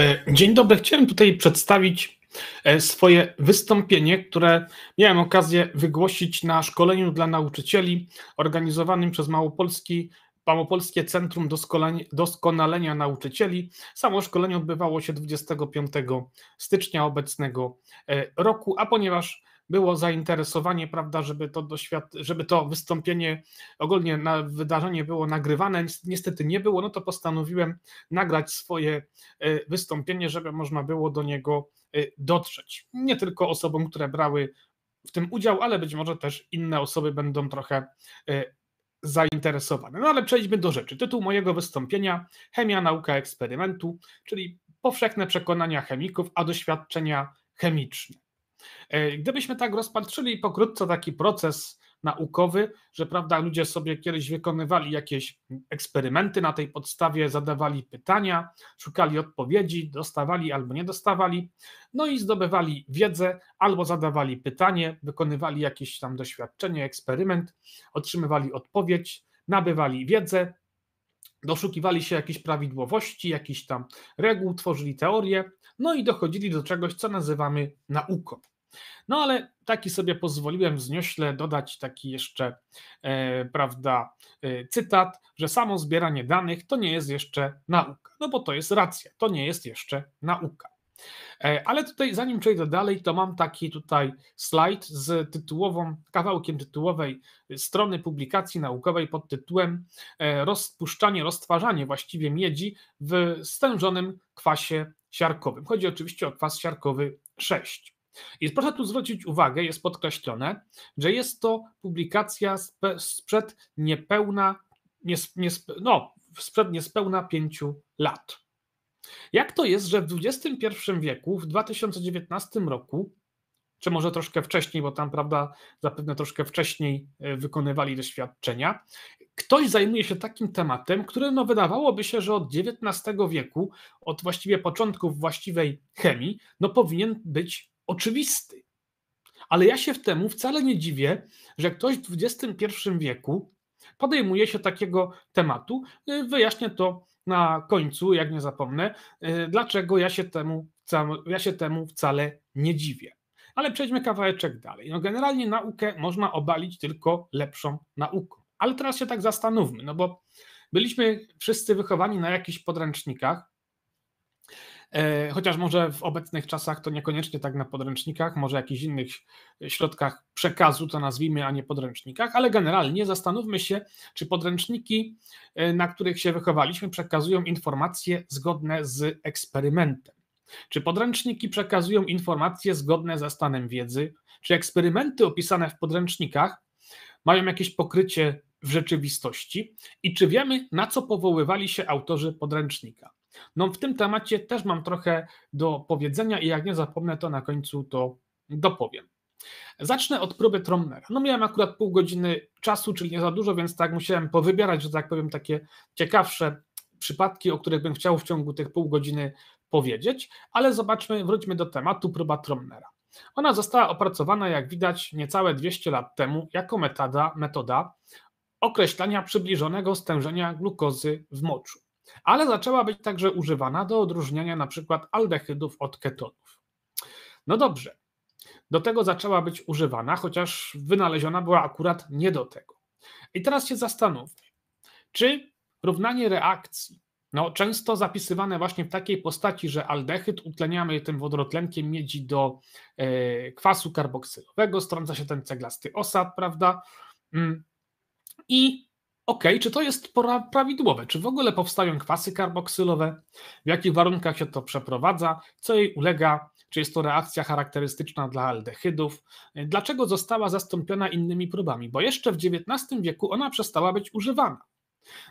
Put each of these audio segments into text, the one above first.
E, dzień dobry. Chciałem tutaj przedstawić e, swoje wystąpienie, które miałem okazję wygłosić na szkoleniu dla nauczycieli organizowanym przez Małopolski Małopolskie Centrum Doskonalenia Nauczycieli. Samo szkolenie odbywało się 25 stycznia obecnego e, roku, a ponieważ było zainteresowanie, prawda, żeby to, doświad- żeby to wystąpienie, ogólnie na wydarzenie było nagrywane, niestety nie było, no to postanowiłem nagrać swoje e, wystąpienie, żeby można było do niego e, dotrzeć. Nie tylko osobom, które brały w tym udział, ale być może też inne osoby będą trochę e, zainteresowane. No ale przejdźmy do rzeczy. Tytuł mojego wystąpienia: Chemia, nauka eksperymentu, czyli powszechne przekonania chemików, a doświadczenia chemiczne. E, gdybyśmy tak rozpatrzyli pokrótce taki proces naukowy, że prawda, ludzie sobie kiedyś wykonywali jakieś eksperymenty, na tej podstawie zadawali pytania, szukali odpowiedzi, dostawali albo nie dostawali, no i zdobywali wiedzę, albo zadawali pytanie, wykonywali jakieś tam doświadczenie, eksperyment, otrzymywali odpowiedź, nabywali wiedzę, doszukiwali się jakichś prawidłowości, jakichś tam reguł, tworzyli teorie, no i dochodzili do czegoś, co nazywamy nauką. No ale taki sobie pozwoliłem wzniośle dodać taki jeszcze, e, prawda, e, cytat, że samo zbieranie danych to nie jest jeszcze nauka. No bo to jest racja, to nie jest jeszcze nauka. E, ale tutaj zanim przejdę dalej, to mam taki tutaj slajd z tytułową, kawałkiem tytułowej strony publikacji naukowej pod tytułem e, Rozpuszczanie, roztwarzanie właściwie miedzi w stężonym kwasie siarkowym. Chodzi oczywiście o kwas siarkowy 6. I proszę tu zwrócić uwagę, jest podkreślone, że jest to publikacja sprzed niepełna, no, sprzed niespełna 5 lat. Jak to jest, że w XXI wieku, w 2019 roku, czy może troszkę wcześniej, bo tam, prawda, zapewne troszkę wcześniej e, wykonywali doświadczenia. Ktoś zajmuje się takim tematem, który no, wydawałoby się, że od XIX wieku, od właściwie początków właściwej chemii, no powinien być oczywisty. Ale ja się w temu wcale nie dziwię, że ktoś w XXI wieku podejmuje się takiego tematu. E, wyjaśnię to na końcu, jak nie zapomnę, e, dlaczego ja się temu, ja się temu wcale nie dziwię. Ale przejdźmy kawałeczek dalej. No generalnie naukę można obalić tylko lepszą nauką. Ale teraz się tak zastanówmy, no bo byliśmy wszyscy wychowani na jakichś podręcznikach, e, chociaż może w obecnych czasach to niekoniecznie tak na podręcznikach, może jakichś innych środkach przekazu to nazwijmy, a nie podręcznikach, ale generalnie zastanówmy się, czy podręczniki, e, na których się wychowaliśmy, przekazują informacje zgodne z eksperymentem. Czy podręczniki przekazują informacje zgodne ze stanem wiedzy? Czy eksperymenty opisane w podręcznikach mają jakieś pokrycie w rzeczywistości? I czy wiemy, na co powoływali się autorzy podręcznika? No, w tym temacie też mam trochę do powiedzenia i jak nie zapomnę, to na końcu to dopowiem. Zacznę od próby Tromnera. No miałem akurat pół godziny czasu, czyli nie za dużo, więc tak musiałem powybierać, że tak powiem, takie ciekawsze przypadki, o których bym chciał w ciągu tych pół godziny powiedzieć, ale zobaczmy, wróćmy do tematu próba Tromnera. Ona została opracowana, jak widać, niecałe 200 lat temu jako metoda, metoda określania przybliżonego stężenia glukozy w moczu, ale zaczęła być także używana do odróżniania np. aldehydów od ketonów. No dobrze, do tego zaczęła być używana, chociaż wynaleziona była akurat nie do tego. I teraz się zastanówmy, czy równanie reakcji no, często zapisywane właśnie w takiej postaci, że aldehyd utleniamy tym wodorotlenkiem miedzi do e, kwasu karboksylowego, strąca się ten ceglasty osad, prawda? Mm. I okej, okay, czy to jest prawidłowe? Czy w ogóle powstają kwasy karboksylowe? W jakich warunkach się to przeprowadza? Co jej ulega? Czy jest to reakcja charakterystyczna dla aldehydów? E, dlaczego została zastąpiona innymi próbami? Bo jeszcze w XIX wieku ona przestała być używana.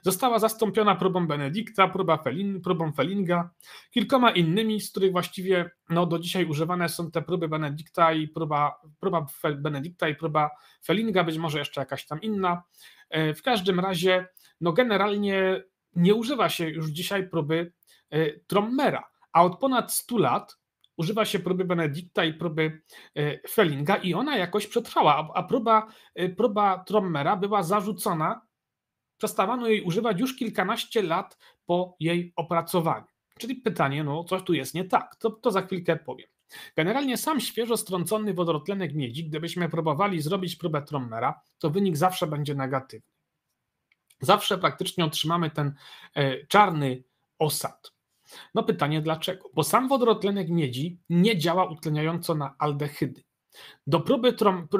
Została zastąpiona próbą Benedikta, próba Felin, próbą Fellinga, kilkoma innymi, z których właściwie no, do dzisiaj używane są te próby Benedikta i próba, próba Fe, Benedikta i próba Fellinga, być może jeszcze jakaś tam inna. E, w każdym razie, no generalnie nie używa się już dzisiaj próby e, Trommera, a od ponad 100 lat używa się próby Benedikta i próby e, Fellinga i ona jakoś przetrwała, a próba, próba Trommera była zarzucona przestawano jej używać już kilkanaście lat po jej opracowaniu. Czyli pytanie, no coś tu jest nie tak, to, to za chwilkę powiem. Generalnie sam świeżo strącony wodorotlenek miedzi, gdybyśmy próbowali zrobić próbę Trommera, to wynik zawsze będzie negatywny. Zawsze praktycznie otrzymamy ten e, czarny osad. No pytanie dlaczego? Bo sam wodorotlenek miedzi nie działa utleniająco na aldehydy. Do próby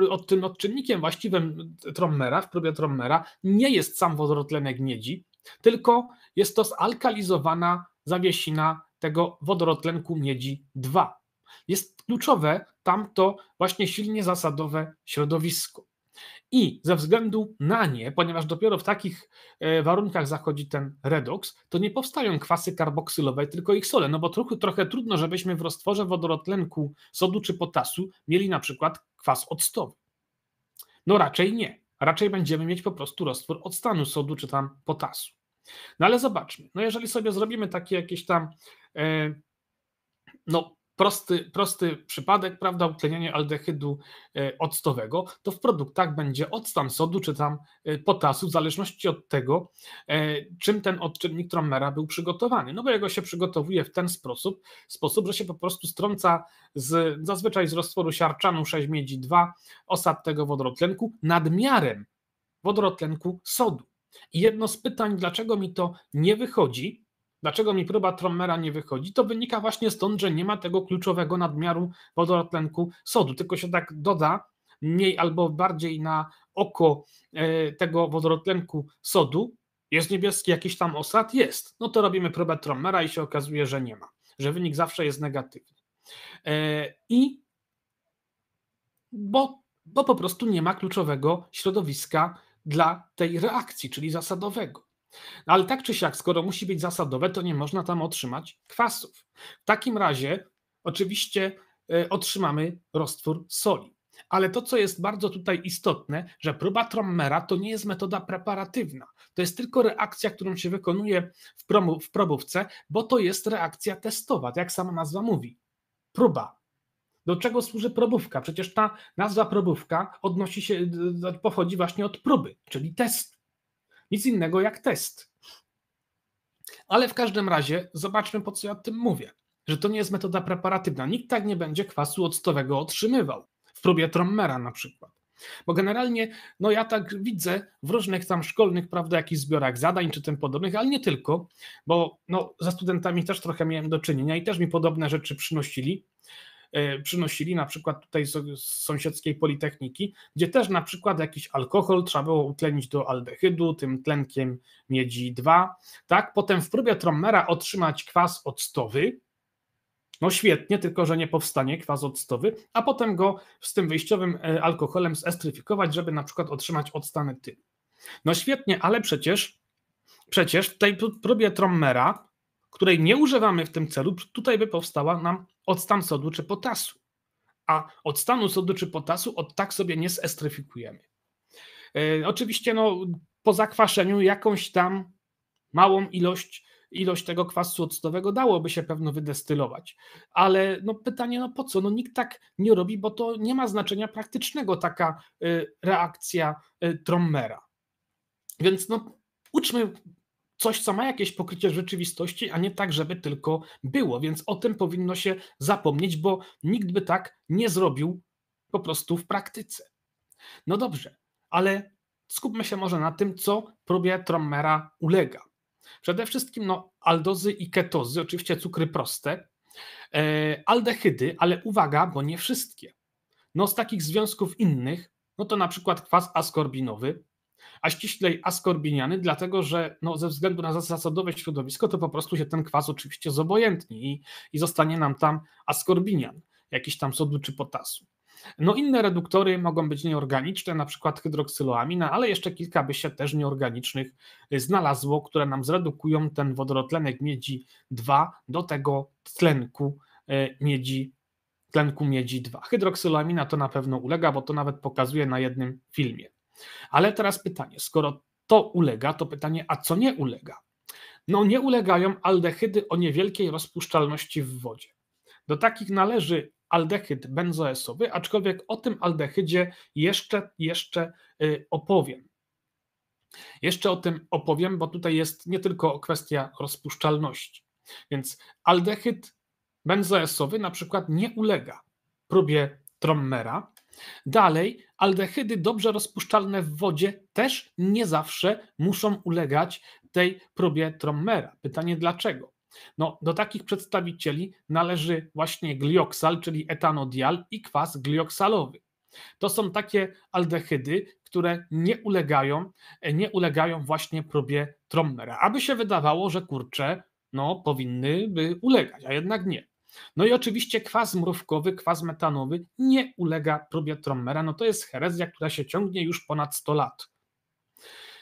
od tym odczynnikiem właściwym trommera, w próbie trommera nie jest sam wodorotlenek miedzi, tylko jest to zalkalizowana zawiesina tego wodorotlenku miedzi 2. Jest kluczowe tamto właśnie silnie zasadowe środowisko. I ze względu na nie, ponieważ dopiero w takich e, warunkach zachodzi ten redoks, to nie powstają kwasy karboksylowe, tylko ich sole, no bo trochę, trochę trudno, żebyśmy w roztworze wodorotlenku sodu czy potasu mieli na przykład kwas octowy. No raczej nie. Raczej będziemy mieć po prostu roztwór octanu sodu czy tam potasu. No ale zobaczmy. No jeżeli sobie zrobimy takie jakieś tam e, no prosty, prosty przypadek, prawda, utlenianie aldehydu e, octowego, to w produktach będzie octan sodu czy tam e, potasu, w zależności od tego, e, czym ten odczynnik trommera był przygotowany. No bo jego się przygotowuje w ten sposób, sposób że się po prostu strąca z, zazwyczaj z roztworu siarczanu 6 miedzi 2 osad tego wodorotlenku nadmiarem wodorotlenku sodu. I jedno z pytań, dlaczego mi to nie wychodzi, Dlaczego mi próba Trommera nie wychodzi? To wynika właśnie stąd, że nie ma tego kluczowego nadmiaru wodorotlenku sodu, tylko się tak doda mniej albo bardziej na oko e, tego wodorotlenku sodu. Jest niebieski jakiś tam osad? Jest. No to robimy próbę Trommera i się okazuje, że nie ma, że wynik zawsze jest negatywny. E, I bo, bo po prostu nie ma kluczowego środowiska dla tej reakcji, czyli zasadowego. No ale tak czy siak, skoro musi być zasadowe, to nie można tam otrzymać kwasów. W takim razie oczywiście e, otrzymamy roztwór soli. Ale to, co jest bardzo tutaj istotne, że próba Trommera to nie jest metoda preparatywna. To jest tylko reakcja, którą się wykonuje w, promu, w probówce, bo to jest reakcja testowa, tak jak sama nazwa mówi. Próba. Do czego służy probówka? Przecież ta nazwa probówka odnosi się, pochodzi właśnie od próby, czyli testu nic innego jak test. Ale w każdym razie zobaczmy, po co ja o tym mówię. Że to nie jest metoda preparatywna. Nikt tak nie będzie kwasu octowego otrzymywał. W próbie Trommera na przykład. Bo generalnie, no ja tak widzę w różnych tam szkolnych, prawda, jakichś zbiorach zadań czy tym podobnych, ale nie tylko, bo no, ze studentami też trochę miałem do czynienia i też mi podobne rzeczy przynosili. E, przynosili na przykład tutaj z, sąsiedzkiej Politechniki, gdzie też na przykład jakiś alkohol trzeba było utlenić do aldehydu, tym tlenkiem miedzi 2, tak? Potem w próbie Trommera otrzymać kwas octowy, no świetnie, tylko że nie powstanie kwas octowy, a potem go z tym wyjściowym e, alkoholem zestryfikować, żeby na przykład otrzymać odstany ty. No świetnie, ale przecież, przecież w tej próbie Trommera, której nie używamy w tym celu, tutaj by powstała nam od stanu sodu czy potasu. A od stanu sodu czy potasu od tak sobie nie zestryfikujemy. Yy, oczywiście no, po zakwaszeniu jakąś tam małą ilość, ilość tego kwasu octowego dałoby się pewno wydestylować. Ale no, pytanie, no po co? No, nikt tak nie robi, bo to nie ma znaczenia praktycznego taka e, reakcja e, Trommera. Więc no, uczmy coś, co ma jakieś pokrycie rzeczywistości, a nie tak, żeby tylko było. Więc o tym powinno się zapomnieć, bo nikt by tak nie zrobił po prostu w praktyce. No dobrze, ale skupmy się może na tym, co próbie Trommera ulega. Przede wszystkim no, aldozy i ketozy, oczywiście cukry proste, e, aldehydy, ale uwaga, bo nie wszystkie. No z takich związków innych, no to na przykład kwas askorbinowy, a ściślej askorbiniany, dlatego że no, ze względu na zasadowe środowisko to po prostu się ten kwas oczywiście zobojętni i, i zostanie nam tam askorbinian, jakiś tam sodu czy potasu. No inne reduktory mogą być nieorganiczne, na przykład hydroksyloamina, ale jeszcze kilka by się też nieorganicznych y, znalazło, które nam zredukują ten wodorotlenek miedzi 2 do tego tlenku y, miedzi tlenku miedzi 2. Hydroksyloamina to na pewno ulega, bo to nawet pokazuje na jednym filmie. Ale teraz pytanie, skoro to ulega, to pytanie, a co nie ulega? No nie ulegają aldehydy o niewielkiej rozpuszczalności w wodzie. Do takich należy aldehyd benzoesowy, aczkolwiek o tym aldehydzie jeszcze, jeszcze y, opowiem. Jeszcze o tym opowiem, bo tutaj jest nie tylko kwestia rozpuszczalności. Więc aldehyd benzoesowy na przykład nie ulega próbie Trommera, Dalej, aldehydy dobrze rozpuszczalne w wodzie też nie zawsze muszą ulegać tej próbie Trommera. Pytanie dlaczego? No, do takich przedstawicieli należy właśnie glioksal, czyli etanodial i kwas glioksalowy. To są takie aldehydy, które nie ulegają, nie ulegają właśnie próbie Trommera. Aby się wydawało, że kurcze no, powinny by ulegać, a jednak nie. No i oczywiście kwas mrówkowy, kwas metanowy nie ulega próbie Trommera. No to jest herezja, która się ciągnie już ponad 100 lat,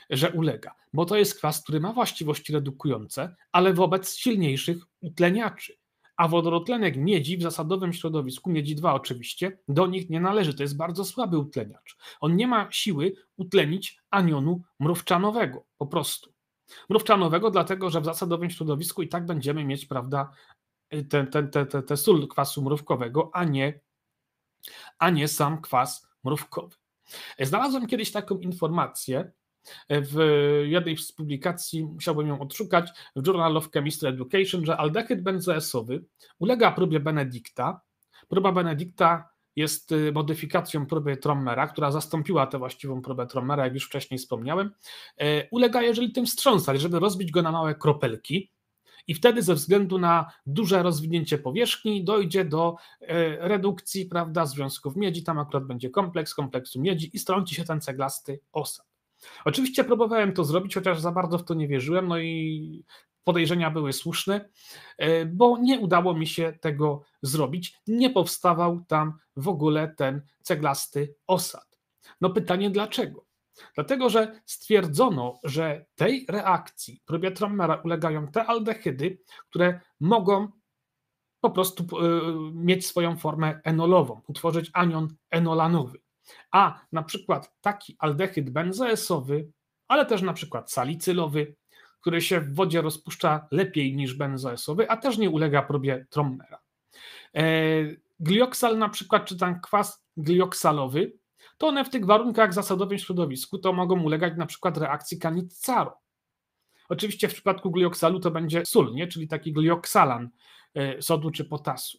że ulega, bo to jest kwas, który ma właściwości redukujące, ale wobec silniejszych utleniaczy. A wodorotlenek miedzi w zasadowym środowisku, miedzi 2 oczywiście, do nich nie należy. To jest bardzo słaby utleniacz. On nie ma siły utlenić anionu mrówczanowego, po prostu. Mrówczanowego, dlatego że w zasadowym środowisku i tak będziemy mieć, prawda, ten, ten, ten, ten, ten sól kwasu mrówkowego, a nie, a nie sam kwas mrówkowy. Znalazłem kiedyś taką informację w jednej z publikacji, musiałbym ją odszukać, w Journal of Chemistry Education, że aldehyd benzoesowy ulega próbie Benedikta. Próba Benedikta jest modyfikacją próby Trommera, która zastąpiła tę właściwą próbę Trommera, jak już wcześniej wspomniałem. Ulega, jeżeli tym wstrząsać, żeby rozbić go na małe kropelki, i wtedy ze względu na duże rozwinięcie powierzchni dojdzie do e, redukcji prawda, związków miedzi, tam akurat będzie kompleks kompleksu miedzi i strąci się ten ceglasty osad. Oczywiście próbowałem to zrobić, chociaż za bardzo w to nie wierzyłem, no i podejrzenia były słuszne, e, bo nie udało mi się tego zrobić. Nie powstawał tam w ogóle ten ceglasty osad. No pytanie dlaczego? Dlatego, że stwierdzono, że tej reakcji probiotromera ulegają te aldehydy, które mogą po prostu e, mieć swoją formę enolową, utworzyć anion enolanowy. A na przykład taki aldehyd benzoesowy, ale też na przykład salicylowy, który się w wodzie rozpuszcza lepiej niż benzoesowy, a też nie ulega probie trommera. E, Glioksal na przykład, czy ten kwas glioksalowy, to one w tych warunkach zasadowym środowisku to mogą ulegać na przykład reakcji kanicaru. Oczywiście w przypadku glioksalu to będzie sól, nie? czyli taki glioksalan e, sodu czy potasu.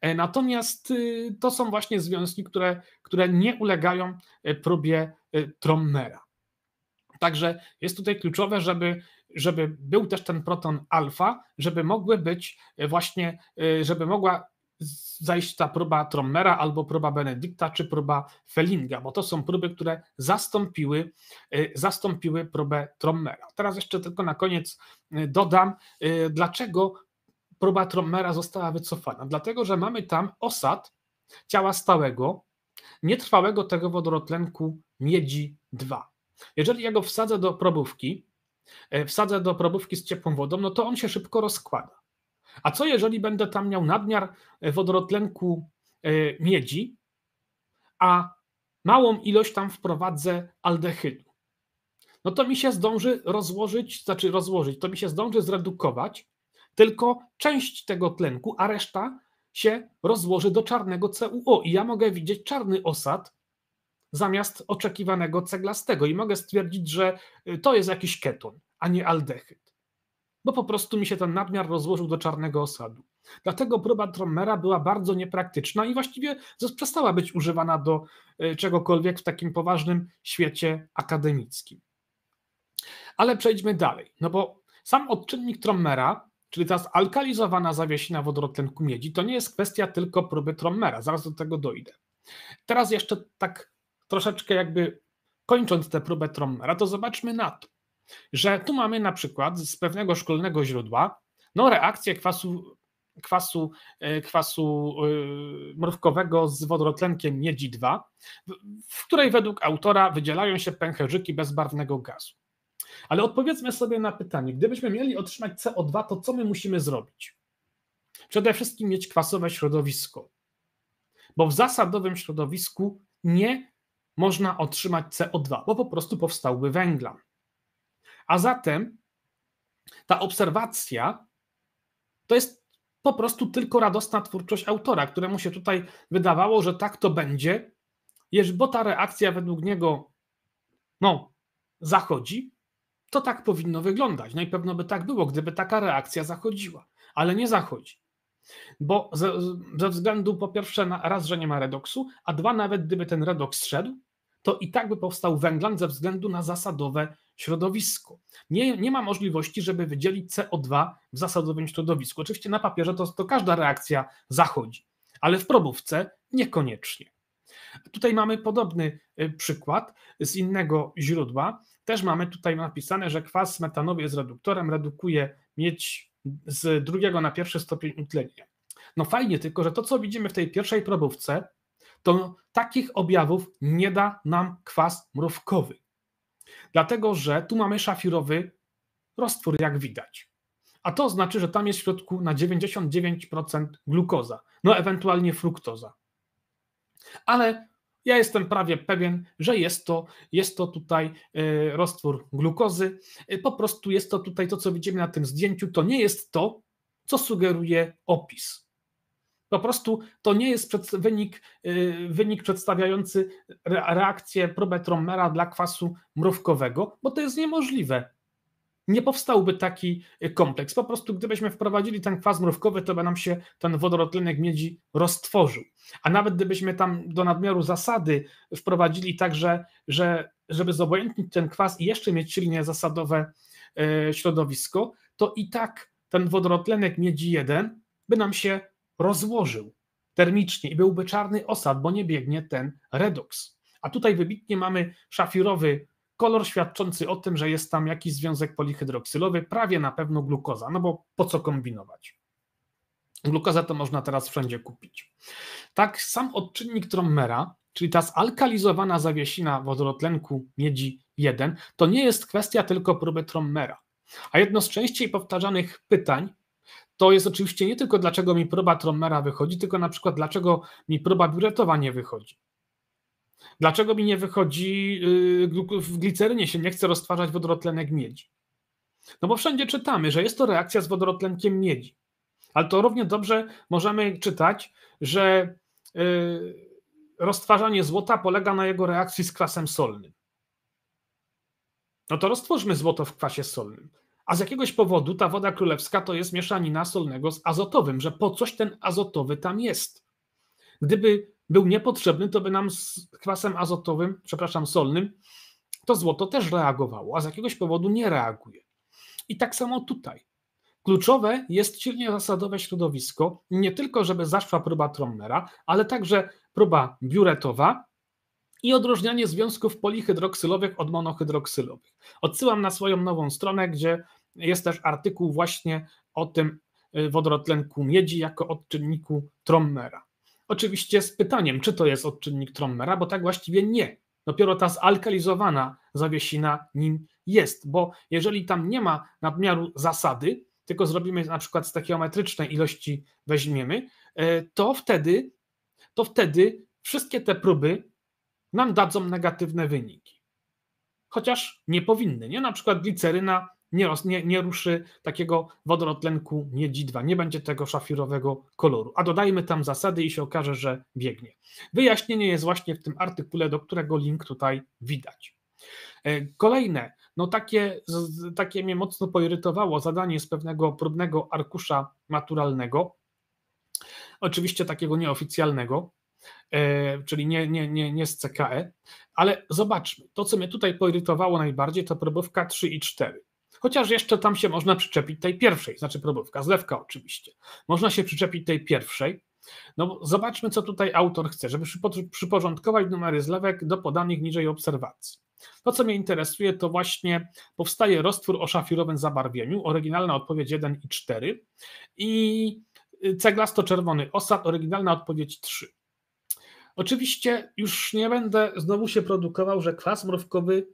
E, natomiast y, to są właśnie związki, które, które nie ulegają e, próbie Trommera. Także jest tutaj kluczowe, żeby, żeby był też ten proton alfa, żeby mogły być właśnie, żeby mogła zajść ta próba Trommera albo próba Benedykta czy próba Fellinga, bo to są próby, które zastąpiły, y, zastąpiły próbę Trommera. Teraz jeszcze tylko na koniec y, dodam, y, dlaczego próba Trommera została wycofana. Dlatego, że mamy tam osad ciała stałego, nietrwałego tego wodorotlenku miedzi 2. Jeżeli ja go wsadzę do probówki, wsadzę do probówki z ciepłą wodą, no to on się szybko rozkłada. A co jeżeli będę tam miał nadmiar e, wodorotlenku e, miedzi, a małą ilość tam wprowadzę aldehydu? No to mi się zdąży rozłożyć, znaczy rozłożyć, to mi się zdąży zredukować tylko część tego tlenku, a reszta się rozłoży do czarnego CuO i ja mogę widzieć czarny osad zamiast oczekiwanego ceglastego i mogę stwierdzić, że e, to jest jakiś keton, a nie aldehyd bo po prostu mi się ten nadmiar rozłożył do czarnego osadu. Dlatego próba Trommera była bardzo niepraktyczna i właściwie przestała być używana do e, czegokolwiek w takim poważnym świecie akademickim. Ale przejdźmy dalej, no bo sam odczynnik Trommera, czyli ta alkalizowana zawiesina wodorotlenku miedzi, to nie jest kwestia tylko próby Trommera, zaraz do tego dojdę. Teraz jeszcze tak troszeczkę jakby kończąc tę próbę Trommera, to zobaczmy na to, że tu mamy na przykład z pewnego szkolnego źródła no, reakcję kwasu, kwasu, e, kwasu e, mrówkowego z wodorotlenkiem miedzi 2, w której według autora wydzielają się pęcherzyki bezbarwnego gazu. Ale odpowiedzmy sobie na pytanie, gdybyśmy mieli otrzymać CO2, to co my musimy zrobić? Przede wszystkim mieć kwasowe środowisko, bo w zasadowym środowisku nie można otrzymać CO2, bo po prostu powstałby węglan. A zatem ta obserwacja to jest po prostu tylko radosna twórczość autora, któremu się tutaj wydawało, że tak to będzie, bo ta reakcja według niego no, zachodzi, to tak powinno wyglądać. No i pewno by tak było, gdyby taka reakcja zachodziła, ale nie zachodzi. Bo ze, ze względu po pierwsze na raz, że nie ma redoksu, a dwa, nawet gdyby ten redoks szedł, to i tak by powstał węglan ze względu na zasadowe środowisku. Nie, nie ma możliwości, żeby wydzielić CO2 w zasadowym środowisku. Oczywiście na papierze to, to każda reakcja zachodzi, ale w probówce niekoniecznie. Tutaj mamy podobny y, przykład z innego źródła. Też mamy tutaj napisane, że kwas metanowy jest reduktorem, redukuje miedź z drugiego na pierwszy stopień utlenienia. No fajnie, tylko że to, co widzimy w tej pierwszej probówce, to takich objawów nie da nam kwas mrówkowy. Dlatego, że tu mamy szafirowy roztwór, jak widać. A to znaczy, że tam jest w środku na 99% glukoza, no ewentualnie fruktoza. Ale ja jestem prawie pewien, że jest to, jest to tutaj e, roztwór glukozy. E, po prostu jest to tutaj to, co widzimy na tym zdjęciu, to nie jest to, co sugeruje opis. Po prostu to nie jest przed, wynik, y, wynik przedstawiający reakcję próbę Trommera dla kwasu mrówkowego, bo to jest niemożliwe. Nie powstałby taki y, kompleks. Po prostu gdybyśmy wprowadzili ten kwas mrówkowy, to by nam się ten wodorotlenek miedzi roztworzył. A nawet gdybyśmy tam do nadmiaru zasady wprowadzili także, że żeby zobojętnić ten kwas i jeszcze mieć silnie zasadowe y, środowisko, to i tak ten wodorotlenek miedzi 1 by nam się rozłożył termicznie i byłby czarny osad, bo nie biegnie ten redoks. A tutaj wybitnie mamy szafirowy kolor świadczący o tym, że jest tam jakiś związek polihydroksylowy, prawie na pewno glukoza, no bo po co kombinować? Glukozę to można teraz wszędzie kupić. Tak, sam odczynnik trommera, czyli ta zalkalizowana zawiesina wodorotlenku miedzi 1, to nie jest kwestia tylko próby trommera. A jedno z częściej powtarzanych pytań to jest oczywiście nie tylko dlaczego mi próba Trommera wychodzi, tylko na przykład dlaczego mi próba Biuretowa nie wychodzi. Dlaczego mi nie wychodzi y, w glicerynie się nie chce roztwarzać wodorotlenek miedzi? No bo wszędzie czytamy, że jest to reakcja z wodorotlenkiem miedzi. Ale to równie dobrze możemy czytać, że y, roztwarzanie złota polega na jego reakcji z kwasem solnym. No to roztwórzmy złoto w kwasie solnym a z jakiegoś powodu ta woda królewska to jest mieszanina solnego z azotowym, że po coś ten azotowy tam jest. Gdyby był niepotrzebny, to by nam z kwasem azotowym, przepraszam, solnym, to złoto też reagowało, a z jakiegoś powodu nie reaguje. I tak samo tutaj. Kluczowe jest silnie zasadowe środowisko, nie tylko żeby zaszła próba Trommera, ale także próba biuretowa i odróżnianie związków polihydroksylowych od monohydroksylowych. Odsyłam na swoją nową stronę, gdzie jest też artykuł właśnie o tym y, wodorotlenku miedzi jako odczynniku Trommera. Oczywiście z pytaniem, czy to jest odczynnik Trommera, bo tak właściwie nie. Dopiero ta zalkalizowana zawiesina nim jest, bo jeżeli tam nie ma nadmiaru zasady, tylko zrobimy na przykład z takiometrycznej ilości weźmiemy, y, to wtedy, to wtedy wszystkie te próby nam dadzą negatywne wyniki. Chociaż nie powinny, nie? Na przykład gliceryna nie, nie, nie ruszy takiego wodorotlenku niedzidwa, nie będzie tego szafirowego koloru. A dodajmy tam zasady i się okaże, że biegnie. Wyjaśnienie jest właśnie w tym artykule, do którego link tutaj widać. E, kolejne, no takie, takie mnie mocno poirytowało zadanie z pewnego próbnego arkusza maturalnego, oczywiście takiego nieoficjalnego, e, czyli nie, nie, nie, nie z CKE, ale zobaczmy, to co mnie tutaj poirytowało najbardziej to probówka 3 i 4. Chociaż jeszcze tam się można przyczepić tej pierwszej, znaczy probówka, zlewka oczywiście. Można się przyczepić tej pierwszej. No zobaczmy, co tutaj autor chce, żeby przyporządkować numery zlewek do podanych niżej obserwacji. To, co mnie interesuje, to właśnie powstaje roztwór o szafirowym zabarwieniu, oryginalna odpowiedź 1 i 4 i y, ceglasto-czerwony osad, oryginalna odpowiedź 3. Oczywiście już nie będę znowu się produkował, że kwas mrówkowy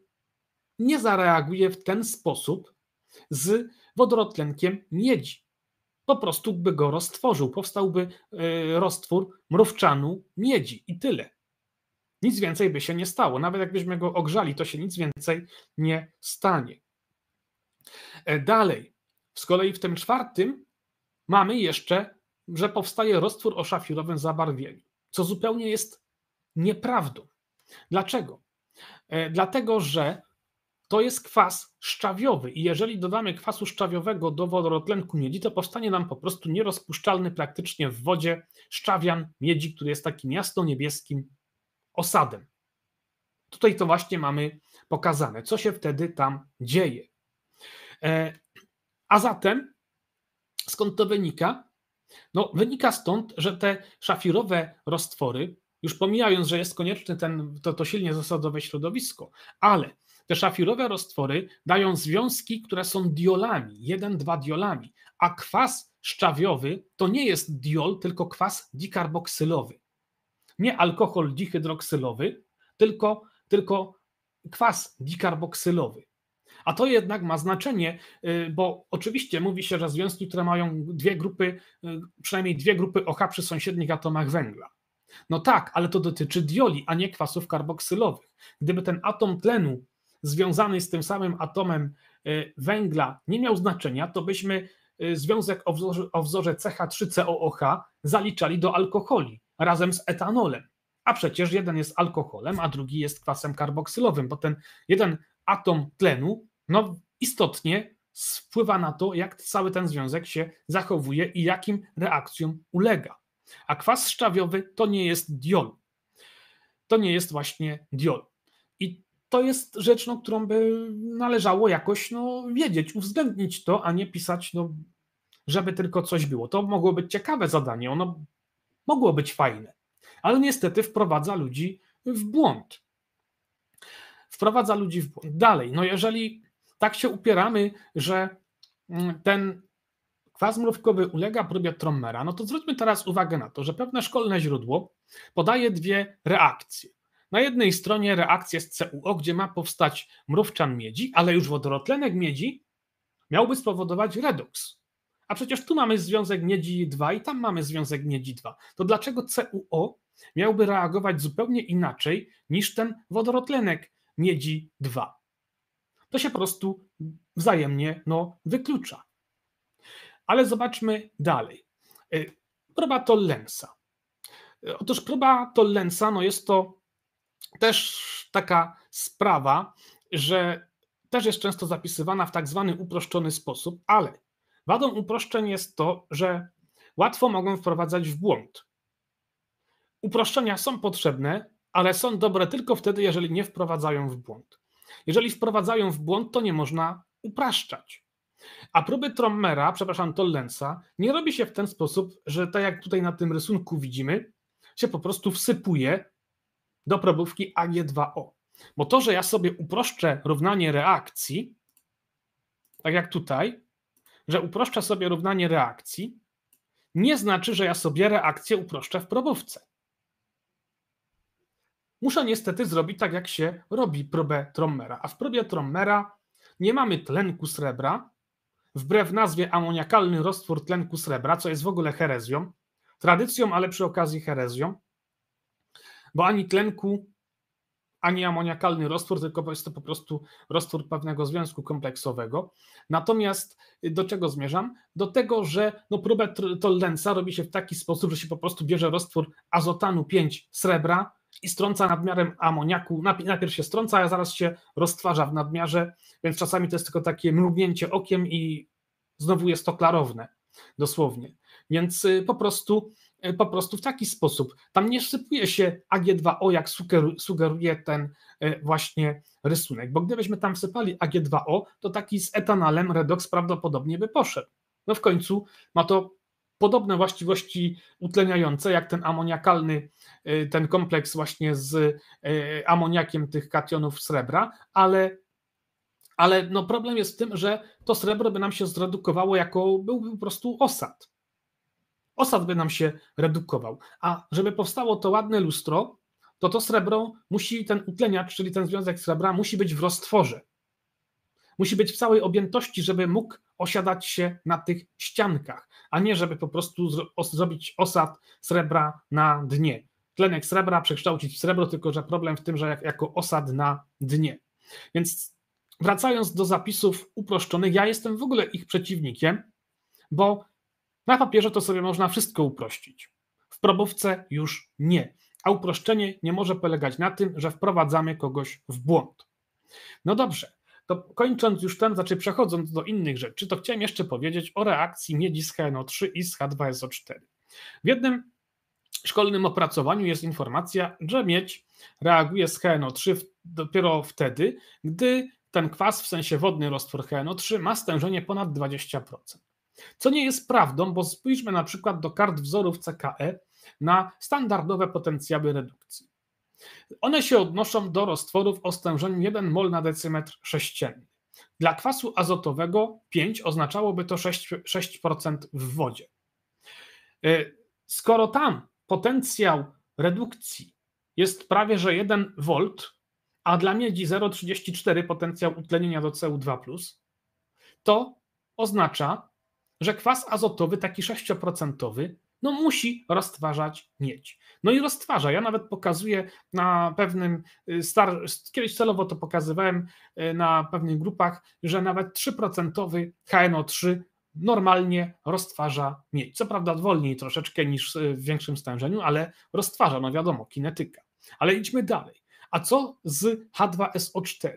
nie zareaguje w ten sposób, z wodorotlenkiem miedzi. Po prostu by go roztworzył, powstałby e, roztwór mrówczanu miedzi i tyle. Nic więcej by się nie stało. Nawet jakbyśmy go ogrzali, to się nic więcej nie stanie. E, dalej, z kolei w tym czwartym mamy jeszcze, że powstaje roztwór o szafirowym zabarwieniu, co zupełnie jest nieprawdą. Dlaczego? E, dlatego, że to jest kwas szczawiowy i jeżeli dodamy kwasu szczawiowego do wodorotlenku miedzi, to powstanie nam po prostu nierozpuszczalny praktycznie w wodzie szczawian miedzi, który jest takim jasno-niebieskim osadem. Tutaj to właśnie mamy pokazane, co się wtedy tam dzieje. E, a zatem, skąd to wynika? No, wynika stąd, że te szafirowe roztwory, już pomijając, że jest konieczny ten, to, to silnie zasadowe środowisko, ale te szafirowe roztwory dają związki, które są diolami, 1-2 diolami, a kwas szczawiowy to nie jest diol, tylko kwas dikarboksylowy. Nie alkohol dihydroksylowy, tylko, tylko kwas dikarboksylowy. A to jednak ma znaczenie, y, bo oczywiście mówi się, że związki, które mają dwie grupy, y, przynajmniej dwie grupy OH przy sąsiednich atomach węgla. No tak, ale to dotyczy dioli, a nie kwasów karboksylowych. Gdyby ten atom tlenu związany z tym samym atomem e, węgla nie miał znaczenia, to byśmy e, związek o wzorze, o wzorze CH3COOH zaliczali do alkoholi razem z etanolem. A przecież jeden jest alkoholem, a drugi jest kwasem karboksylowym, bo ten jeden atom tlenu no, istotnie spływa na to, jak cały ten związek się zachowuje i jakim reakcjom ulega. A kwas szczawiowy to nie jest diol. To nie jest właśnie diol to jest rzecz, no, którą by należało jakoś no, wiedzieć, uwzględnić to, a nie pisać, no, żeby tylko coś było. To mogło być ciekawe zadanie, ono mogło być fajne, ale niestety wprowadza ludzi w błąd. Wprowadza ludzi w błąd. Dalej, no jeżeli tak się upieramy, że mm, ten kwas mrówkowy ulega próbie Trommera, no to zwróćmy teraz uwagę na to, że pewne szkolne źródło podaje dwie reakcje. Na jednej stronie reakcja z CuO, gdzie ma powstać mrówczan miedzi, ale już wodorotlenek miedzi miałby spowodować redoks. A przecież tu mamy związek miedzi 2 i tam mamy związek miedzi 2. To dlaczego CuO miałby reagować zupełnie inaczej niż ten wodorotlenek miedzi 2? To się po prostu wzajemnie no, wyklucza. Ale zobaczmy dalej. E, proba Tollensa. E, otóż próba Tollensa no jest to też taka sprawa, że też jest często zapisywana w tak zwany uproszczony sposób, ale wadą uproszczeń jest to, że łatwo mogą wprowadzać w błąd. Uproszczenia są potrzebne, ale są dobre tylko wtedy, jeżeli nie wprowadzają w błąd. Jeżeli wprowadzają w błąd, to nie można upraszczać. A próby Trommera, przepraszam, Tollensa, nie robi się w ten sposób, że tak jak tutaj na tym rysunku widzimy, się po prostu wsypuje do probówki AG2O. Bo to, że ja sobie uproszczę równanie reakcji, tak jak tutaj, że uproszczę sobie równanie reakcji, nie znaczy, że ja sobie reakcję uproszczę w probówce. Muszę niestety zrobić tak, jak się robi probę Trommera. A w probie Trommera nie mamy tlenku srebra. Wbrew nazwie amoniakalny roztwór tlenku srebra, co jest w ogóle herezją, tradycją, ale przy okazji herezją bo ani tlenku, ani amoniakalny roztwór, tylko jest to po prostu roztwór pewnego związku kompleksowego. Natomiast y, do czego zmierzam? Do tego, że no próbę Tollensa robi się w taki sposób, że się po prostu bierze roztwór azotanu 5 srebra i strąca nadmiarem amoniaku. Najpierw się strąca, a zaraz się roztwarza w nadmiarze, więc czasami to jest tylko takie mrugnięcie okiem i znowu jest to klarowne, dosłownie. Więc y, po prostu E, po prostu w taki sposób. Tam nie sypuje się AG2O, jak sugeruje ten e, właśnie rysunek, bo gdybyśmy tam wsypali AG2O, to taki z etanalem redox prawdopodobnie by poszedł. No w końcu ma to podobne właściwości utleniające, jak ten amoniakalny, e, ten kompleks właśnie z amoniakiem tych kationów srebra, ale, ale no problem jest w tym, że to srebro by nam się zredukowało jako byłby po prostu osad osad by nam się redukował. A żeby powstało to ładne lustro, to to srebro musi, ten utleniacz, czyli ten związek srebra, musi być w roztworze. Musi być w całej objętości, żeby mógł osiadać się na tych ściankach, a nie żeby po prostu zrobić osad srebra na dnie. Tlenek srebra przekształcić w srebro, tylko że problem w tym, że jako osad na dnie. Więc wracając do zapisów uproszczonych, ja jestem w ogóle ich przeciwnikiem, bo na papierze to sobie można wszystko uprościć. W probówce już nie. A uproszczenie nie może polegać na tym, że wprowadzamy kogoś w błąd. No dobrze, to kończąc już ten, znaczy przechodząc do innych rzeczy, to chciałem jeszcze powiedzieć o reakcji miedzi z HNO3 i z H2SO4. W jednym szkolnym opracowaniu jest informacja, że miedź reaguje z HNO3 dopiero wtedy, gdy ten kwas w sensie wodny roztwór HNO3 ma stężenie ponad 20%. Co nie jest prawdą, bo spójrzmy na przykład do kart wzorów CKE na standardowe potencjały redukcji. One się odnoszą do roztworów o stężeniu 1 mol na decymetr sześcienny. Dla kwasu azotowego 5 oznaczałoby to 6%, 6 w wodzie. E, skoro tam potencjał redukcji jest prawie że 1 volt, a dla miedzi 0,34 potencjał utlenienia do CO2, to oznacza, że kwas azotowy, taki 6%, no musi roztwarzać miedź. No i roztwarza. Ja nawet pokazuję na pewnym, y, star... kiedyś celowo to pokazywałem y, na pewnych grupach, że nawet 3% HNO3 normalnie roztwarza miedź. Co prawda wolniej troszeczkę niż y, w większym stężeniu, ale roztwarza, no wiadomo, kinetyka. Ale idźmy dalej. A co z H2SO4?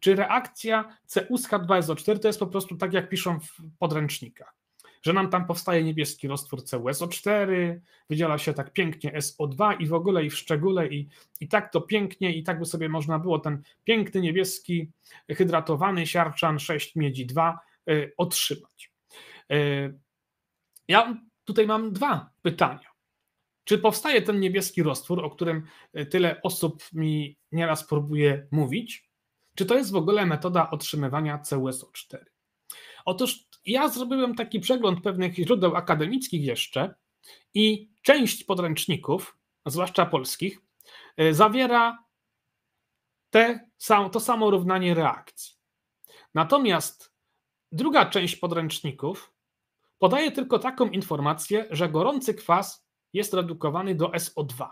Czy reakcja CU z H2SO4 to jest po prostu tak, jak piszą w podręcznikach? że nam tam powstaje niebieski roztwór CuSO4, wydziela się tak pięknie SO2 i w ogóle i w szczególe i, i tak to pięknie i tak by sobie można było ten piękny niebieski hydratowany siarczan 6 miedzi 2 y, e, otrzymać. Y, ja tutaj mam dwa pytania. Czy powstaje ten niebieski roztwór, o którym e, tyle osób mi nieraz próbuje mówić? Czy to jest w ogóle metoda otrzymywania CuSO4? Otóż ja zrobiłem taki przegląd pewnych źródeł akademickich jeszcze i część podręczników, zwłaszcza polskich, e, zawiera te, to samo równanie reakcji. Natomiast druga część podręczników podaje tylko taką informację, że gorący kwas jest redukowany do SO2,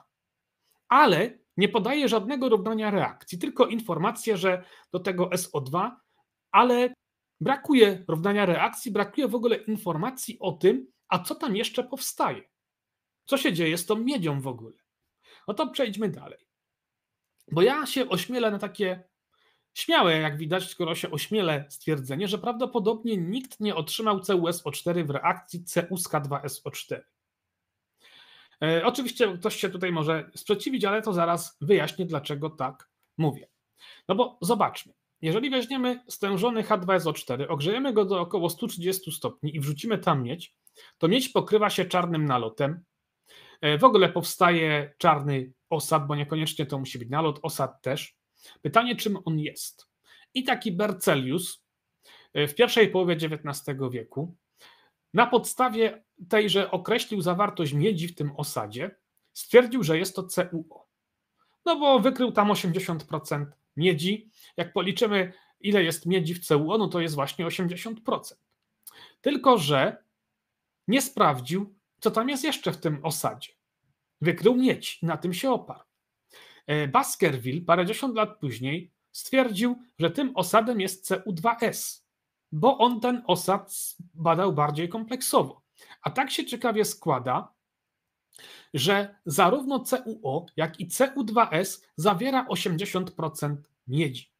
ale nie podaje żadnego równania reakcji, tylko informację, że do tego SO2, ale Brakuje równania reakcji, brakuje w ogóle informacji o tym, a co tam jeszcze powstaje. Co się dzieje z tą miedzią w ogóle? No to przejdźmy dalej. Bo ja się ośmielę na takie śmiałe, jak widać, skoro się ośmielę stwierdzenie, że prawdopodobnie nikt nie otrzymał CuSO4 w reakcji CuSK2SO4. E, oczywiście ktoś się tutaj może sprzeciwić, ale to zaraz wyjaśnię, dlaczego tak mówię. No bo zobaczmy. Jeżeli weźmiemy stężony H2SO4, ogrzejemy go do około 130 stopni i wrzucimy tam miedź, to miedź pokrywa się czarnym nalotem. E, w ogóle powstaje czarny osad, bo niekoniecznie to musi być nalot, osad też. Pytanie, czym on jest? I taki Bercelius e, w pierwszej połowie XIX wieku na podstawie tej, że określił zawartość miedzi w tym osadzie, stwierdził, że jest to CuO. No bo wykrył tam 80% miedzi. Jak policzymy, ile jest miedzi w CuO, no to jest właśnie 80%. Tylko, że nie sprawdził, co tam jest jeszcze w tym osadzie. Wykrył miedź na tym się oparł. E, Baskerville parędziesiąt lat później stwierdził, że tym osadem jest CU2S, bo on ten osad badał bardziej kompleksowo. A tak się ciekawie składa, że zarówno CuO, jak i CU2S zawiera 80% miedzi.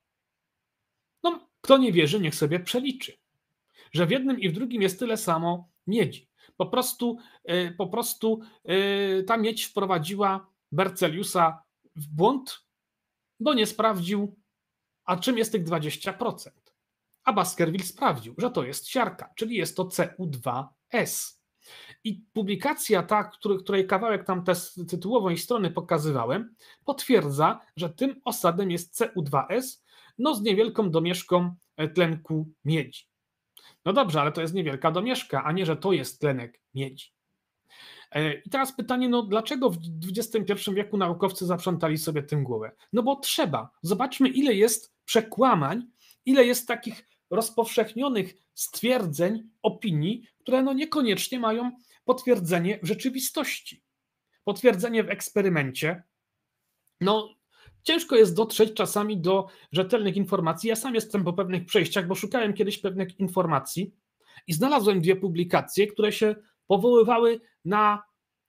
No, kto nie wierzy, niech sobie przeliczy, że w jednym i w drugim jest tyle samo miedzi. Po prostu, y, po prostu y, ta miedź wprowadziła Berceliusa w błąd, bo nie sprawdził, a czym jest tych 20%. A Baskerville sprawdził, że to jest siarka, czyli jest to CU2S. I publikacja ta, której kawałek tam tytułowo tytułowej strony pokazywałem, potwierdza, że tym osadem jest CU2S, no z niewielką domieszką e, tlenku miedzi. No dobrze, ale to jest niewielka domieszka, a nie, że to jest tlenek miedzi. E, I teraz pytanie, no dlaczego w XXI wieku naukowcy zaprzątali sobie tym głowę? No bo trzeba. Zobaczmy, ile jest przekłamań, ile jest takich rozpowszechnionych stwierdzeń, opinii, które no niekoniecznie mają potwierdzenie w rzeczywistości. Potwierdzenie w eksperymencie. No, ciężko jest dotrzeć czasami do rzetelnych informacji. Ja sam jestem po pewnych przejściach, bo szukałem kiedyś pewnych informacji i znalazłem dwie publikacje, które się powoływały na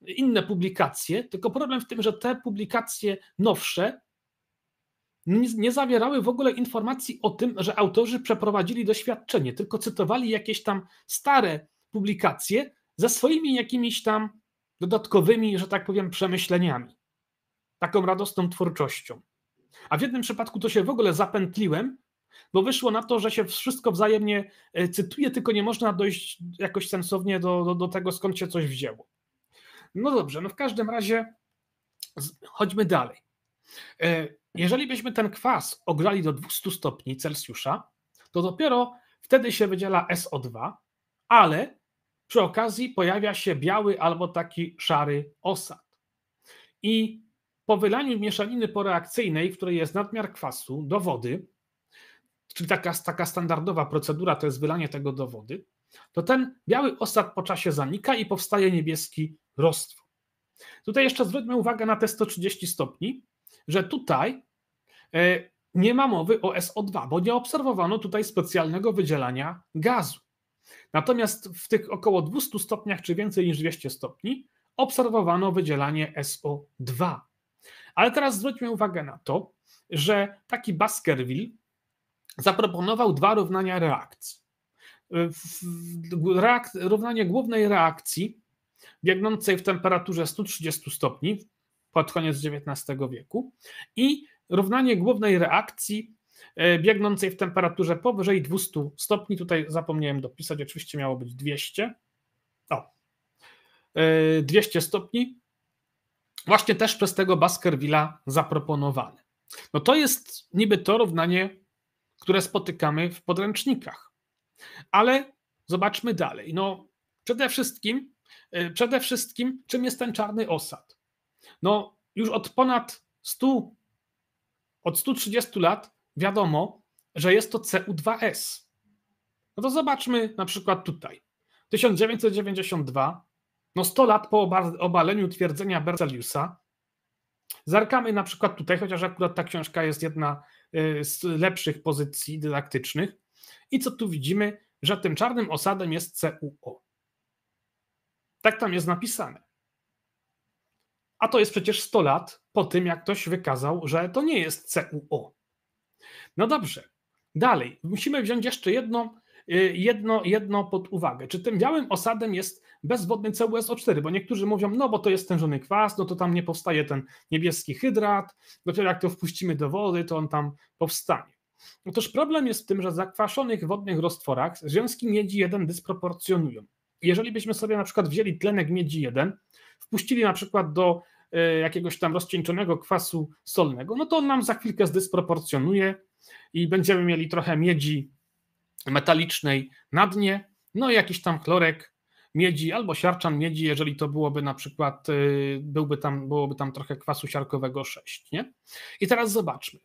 inne publikacje, tylko problem w tym, że te publikacje nowsze nie zawierały w ogóle informacji o tym, że autorzy przeprowadzili doświadczenie, tylko cytowali jakieś tam stare publikacje za swoimi jakimiś tam dodatkowymi, że tak powiem, przemyśleniami, taką radosną twórczością. A w jednym przypadku to się w ogóle zapętliłem, bo wyszło na to, że się wszystko wzajemnie e, cytuje, tylko nie można dojść jakoś sensownie do, do, do tego, skąd się coś wzięło. No dobrze, no w każdym razie chodźmy dalej. E, jeżeli byśmy ten kwas ogrzali do 200 stopni Celsjusza, to dopiero wtedy się wydziela SO2, ale przy okazji pojawia się biały albo taki szary osad. I po wylaniu mieszaniny poreakcyjnej, w której jest nadmiar kwasu do wody, czyli taka, taka standardowa procedura to jest wylanie tego do wody, to ten biały osad po czasie zanika i powstaje niebieski roztwór. Tutaj jeszcze zwróćmy uwagę na te 130 stopni, że tutaj e, nie ma mowy o SO2, bo nie obserwowano tutaj specjalnego wydzielania gazu. Natomiast w tych około 200 stopniach czy więcej niż 200 stopni obserwowano wydzielanie SO2. Ale teraz zwróćmy uwagę na to, że taki Baskerville zaproponował dwa równania reakcji. Reak równanie głównej reakcji biegnącej w temperaturze 130 stopni pod koniec XIX wieku i równanie głównej reakcji E, biegnącej w temperaturze powyżej 200 stopni. Tutaj zapomniałem dopisać, oczywiście miało być 200. O, 200 e, stopni. Właśnie też przez tego Baskervilla zaproponowany. No to jest niby to równanie, które spotykamy w podręcznikach. Ale zobaczmy dalej. No przede wszystkim, e, przede wszystkim czym jest ten czarny osad? No już od ponad 100 od 130 lat wiadomo, że jest to CU2S. No to zobaczmy na przykład tutaj. 1992, no 100 lat po obaleniu twierdzenia Berzeliusa, zerkamy na przykład tutaj, chociaż akurat ta książka jest jedna y, z lepszych pozycji dydaktycznych. I co tu widzimy, że tym czarnym osadem jest CUO. Tak tam jest napisane. A to jest przecież 100 lat po tym, jak ktoś wykazał, że to nie jest CUO. No dobrze, dalej. Musimy wziąć jeszcze jedno, y, jedno, jedno pod uwagę. Czy tym białym osadem jest bezwodny CuSO4? Bo niektórzy mówią, no bo to jest tężony kwas, no to tam nie powstaje ten niebieski hydrat, dopiero jak to wpuścimy do wody, to on tam powstanie. Otóż problem jest w tym, że w zakwaszonych wodnych roztworach związki miedzi 1 dysproporcjonują. Jeżeli byśmy sobie na przykład wzięli tlenek miedzi 1, wpuścili na przykład do E, jakiegoś tam rozcieńczonego kwasu solnego, no to on nam za chwilkę zdysproporcjonuje i będziemy mieli trochę miedzi metalicznej na dnie, no i jakiś tam chlorek miedzi albo siarczan miedzi, jeżeli to byłoby na przykład, e, byłby tam, byłoby tam trochę kwasu siarkowego 6, nie? I teraz zobaczmy.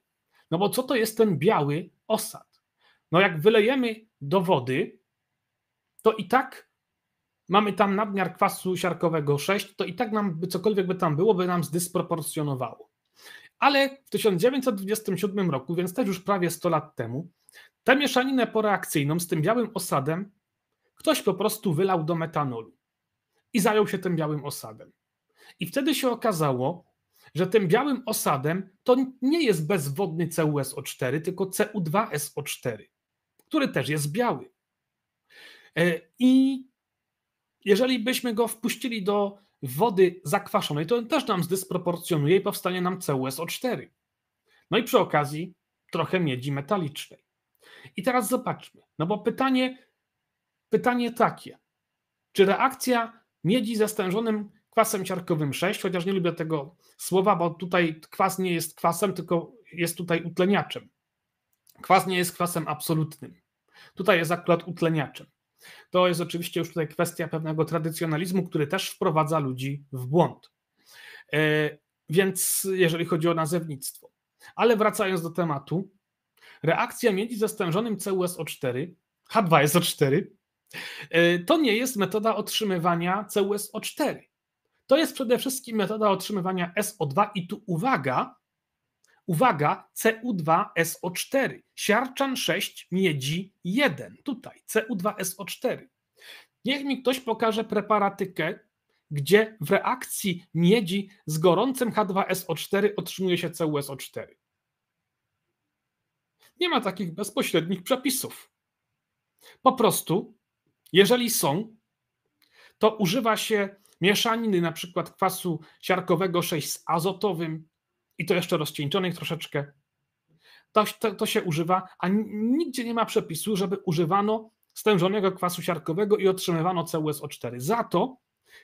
No bo co to jest ten biały osad? No jak wylejemy do wody, to i tak mamy tam nadmiar kwasu siarkowego 6, to i tak nam by cokolwiek by tam było, by nam zdysproporcjonowało. Ale w 1927 roku, więc też już prawie 100 lat temu, tę mieszaninę poreakcyjną z tym białym osadem ktoś po prostu wylał do metanolu i zajął się tym białym osadem. I wtedy się okazało, że tym białym osadem to nie jest bezwodny CuSO4, tylko CU2SO4, który też jest biały. E, I jeżeli byśmy go wpuścili do wody zakwaszonej, to on też nam zdysproporcjonuje i powstanie nam CuSO4. No i przy okazji trochę miedzi metalicznej. I teraz zobaczmy, no bo pytanie, pytanie takie, czy reakcja miedzi ze stężonym kwasem ciarkowym 6, chociaż nie lubię tego słowa, bo tutaj kwas nie jest kwasem, tylko jest tutaj utleniaczem. Kwas nie jest kwasem absolutnym. Tutaj jest akurat utleniaczem. To jest oczywiście już tutaj kwestia pewnego tradycjonalizmu, który też wprowadza ludzi w błąd. E, więc jeżeli chodzi o nazewnictwo. Ale wracając do tematu, reakcja miedzi ze stężonym CUSO4, H2SO4, e, to nie jest metoda otrzymywania CUSO4. To jest przede wszystkim metoda otrzymywania SO2 i tu uwaga, Uwaga, CU2SO4, siarczan 6, miedzi 1. Tutaj CU2SO4. Niech mi ktoś pokaże preparatykę, gdzie w reakcji miedzi z gorącym H2SO4 otrzymuje się CuSO4. Nie ma takich bezpośrednich przepisów. Po prostu, jeżeli są, to używa się mieszaniny na przykład kwasu siarkowego 6 z azotowym, i to jeszcze rozcieńczonych troszeczkę. To, to, to się używa, a nigdzie nie ma przepisu, żeby używano stężonego kwasu siarkowego i otrzymywano CUSO4. Za to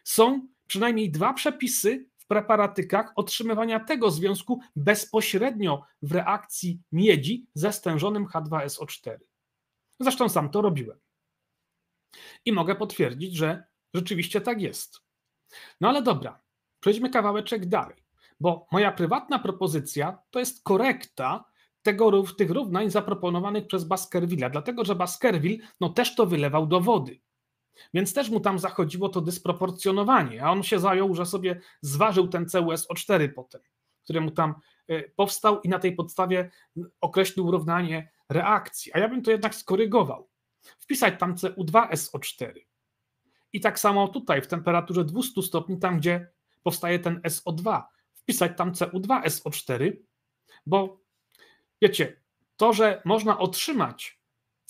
są przynajmniej dwa przepisy w preparatykach otrzymywania tego związku bezpośrednio w reakcji miedzi ze stężonym H2SO4. Zresztą sam to robiłem. I mogę potwierdzić, że rzeczywiście tak jest. No ale dobra, przejdźmy kawałeczek dalej bo moja prywatna propozycja to jest korekta tego, tych równań zaproponowanych przez Baskervilla, dlatego że Baskerville no, też to wylewał do wody. Więc też mu tam zachodziło to dysproporcjonowanie, a on się zajął, że sobie zważył ten CUS o 4 potem, który mu tam e, powstał i na tej podstawie określił równanie reakcji. A ja bym to jednak skorygował. Wpisać tam CU2SO4. I tak samo tutaj w temperaturze 200 stopni, tam gdzie powstaje ten SO2 wpisać tam CU2SO4, bo wiecie, to, że można otrzymać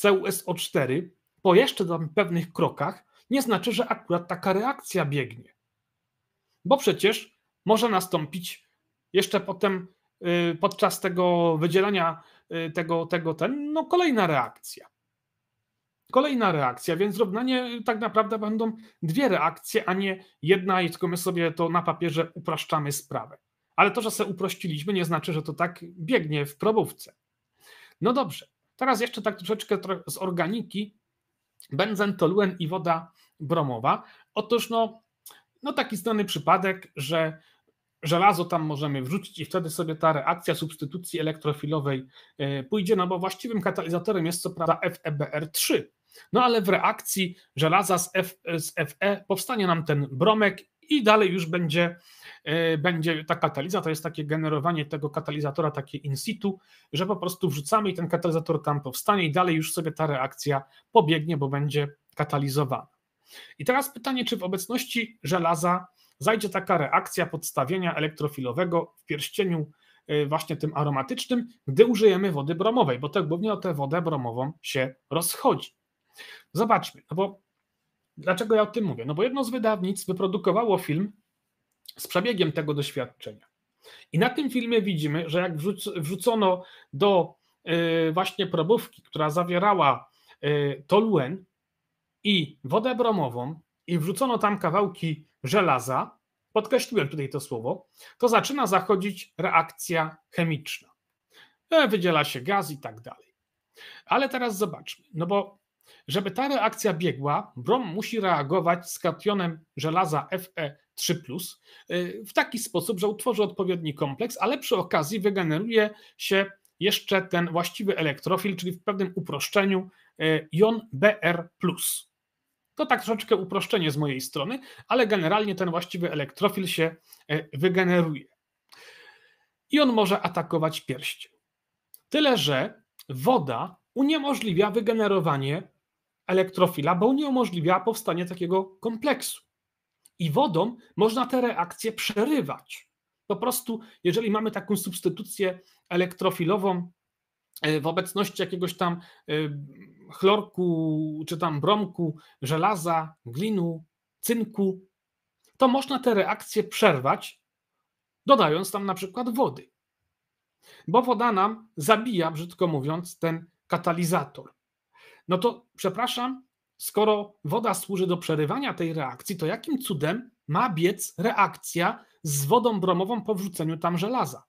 CUSO4 po jeszcze tam pewnych krokach, nie znaczy, że akurat taka reakcja biegnie. Bo przecież może nastąpić jeszcze potem y, podczas tego wydzielania y, tego, tego ten, no kolejna reakcja. Kolejna reakcja, więc równanie y, tak naprawdę będą dwie reakcje, a nie jedna, i tylko my sobie to na papierze upraszczamy sprawę ale to, że sobie uprościliśmy, nie znaczy, że to tak biegnie w probówce. No dobrze, teraz jeszcze tak troszeczkę z organiki. Benzen, toluen i woda bromowa. Otóż no, no taki znany przypadek, że żelazo tam możemy wrzucić i wtedy sobie ta reakcja substytucji elektrofilowej e, pójdzie, no bo właściwym katalizatorem jest co prawda FeBr3. No ale w reakcji żelaza z, F, z Fe powstanie nam ten bromek i dalej już będzie, e, będzie ta kataliza, to jest takie generowanie tego katalizatora, takie in situ, że po prostu wrzucamy i ten katalizator tam powstanie i dalej już sobie ta reakcja pobiegnie, bo będzie katalizowana. I teraz pytanie, czy w obecności żelaza zajdzie taka reakcja podstawienia elektrofilowego w pierścieniu e, właśnie tym aromatycznym, gdy użyjemy wody bromowej, bo tak głównie o tę wodę bromową się rozchodzi. Zobaczmy, no bo Dlaczego ja o tym mówię? No bo jedno z wydawnictw wyprodukowało film z przebiegiem tego doświadczenia. I na tym filmie widzimy, że jak wrzucono do y, właśnie probówki, która zawierała y, toluen i wodę bromową i wrzucono tam kawałki żelaza, podkreśliłem tutaj to słowo, to zaczyna zachodzić reakcja chemiczna. E, wydziela się gaz i tak dalej. Ale teraz zobaczmy, no bo żeby ta reakcja biegła, brom musi reagować z kationem żelaza Fe3+, y, w taki sposób, że utworzy odpowiedni kompleks, ale przy okazji wygeneruje się jeszcze ten właściwy elektrofil, czyli w pewnym uproszczeniu jon y, Br+. To tak troszeczkę uproszczenie z mojej strony, ale generalnie ten właściwy elektrofil się y, wygeneruje. I on może atakować pierścień. Tyle, że woda uniemożliwia wygenerowanie elektrofila, bo umożliwia powstanie takiego kompleksu. I wodą można te reakcje przerywać. Po prostu, jeżeli mamy taką substytucję elektrofilową e, w obecności jakiegoś tam e, chlorku, czy tam bromku, żelaza, glinu, cynku, to można te reakcje przerwać, dodając tam na przykład wody. Bo woda nam zabija, brzydko mówiąc, ten katalizator. No to przepraszam, skoro woda służy do przerywania tej reakcji, to jakim cudem ma biec reakcja z wodą bromową po wrzuceniu tam żelaza?